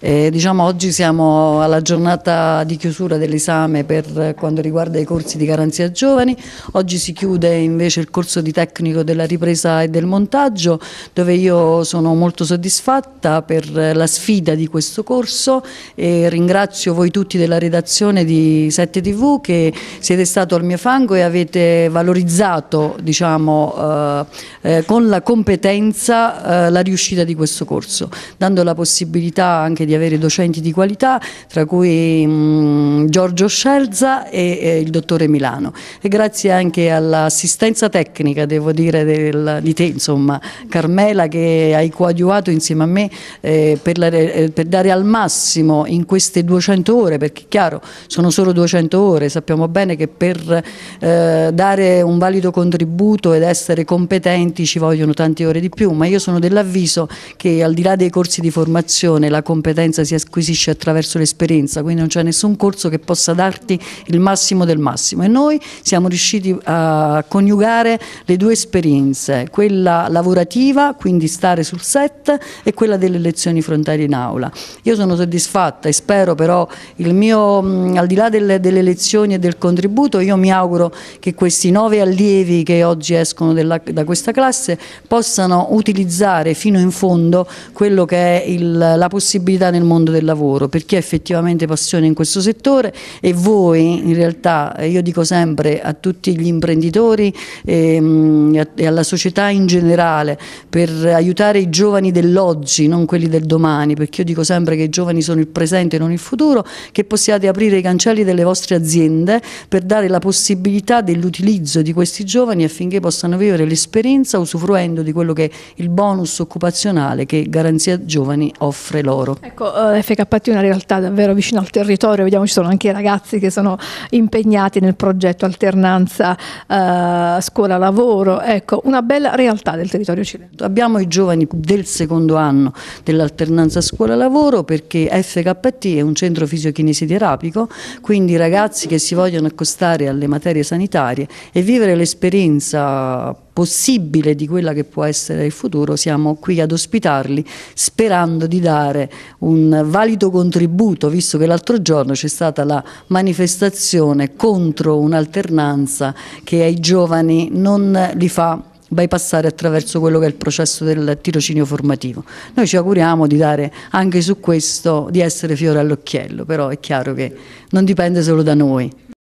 E, diciamo, oggi siamo alla giornata di chiusura dell'esame per quanto riguarda i corsi di garanzia giovani, oggi si chiude invece il corso di tecnico della ripresa e del montaggio dove io sono molto soddisfatta per la sfida di questo corso e ringrazio voi tutti della redazione di 7 TV che siete stato al mio fango e avete valorizzato diciamo, eh, eh, con la competenza eh, la riuscita di questo corso, dando la possibilità anche di di avere docenti di qualità, tra cui mh, mm, Giorgio Scelza e, e, eh, il dottore Milano. E grazie anche all'assistenza tecnica, devo dire, del, di te, insomma, Carmela, che hai coadiuvato insieme a me eh, per, la, eh, per, dare al massimo in queste 200 ore, perché chiaro, sono solo 200 ore, sappiamo bene che per eh, dare un valido contributo ed essere competenti ci vogliono tante ore di più, ma io sono dell'avviso che al di là dei corsi di formazione la competenza competenza si acquisisce attraverso l'esperienza, quindi non c'è nessun corso che possa darti il massimo del massimo e noi siamo riusciti a coniugare le due esperienze, quella lavorativa, quindi stare sul set e quella delle lezioni frontali in aula. Io sono soddisfatta e spero però il mio, al di là delle, delle lezioni e del contributo, io mi auguro che questi nove allievi che oggi escono della, da questa classe possano utilizzare fino in fondo quello che è il, la possibilità nel mondo del lavoro, per chi ha effettivamente passione in questo settore e voi in realtà, eh, io dico sempre a tutti gli imprenditori ehm, e, e alla società in generale, per aiutare i giovani dell'oggi, non quelli del domani, perché io dico sempre che i giovani sono il presente e non il futuro, che possiate aprire i cancelli delle vostre aziende per dare la possibilità dell'utilizzo di questi giovani affinché possano vivere l'esperienza usufruendo di quello che è il bonus occupazionale che Garanzia Giovani offre loro. Ecco. Ecco, eh, FKT è una realtà davvero vicino al territorio, vediamo ci sono anche i ragazzi che sono impegnati nel progetto alternanza eh, scuola-lavoro, ecco, una bella realtà del territorio cileno. Abbiamo i giovani del secondo anno dell'alternanza scuola-lavoro perché FKT è un centro fisiochinesiterapico, quindi ragazzi che si vogliono accostare alle materie sanitarie e vivere l'esperienza possibile di quella che può essere il futuro, siamo qui ad ospitarli sperando di dare un valido contributo, visto che l'altro giorno c'è stata la manifestazione contro un'alternanza che ai giovani non li fa bypassare attraverso quello che è il processo del tirocinio formativo. Noi ci auguriamo di dare anche su questo, di essere fiore all'occhiello, però è chiaro che non dipende solo da noi.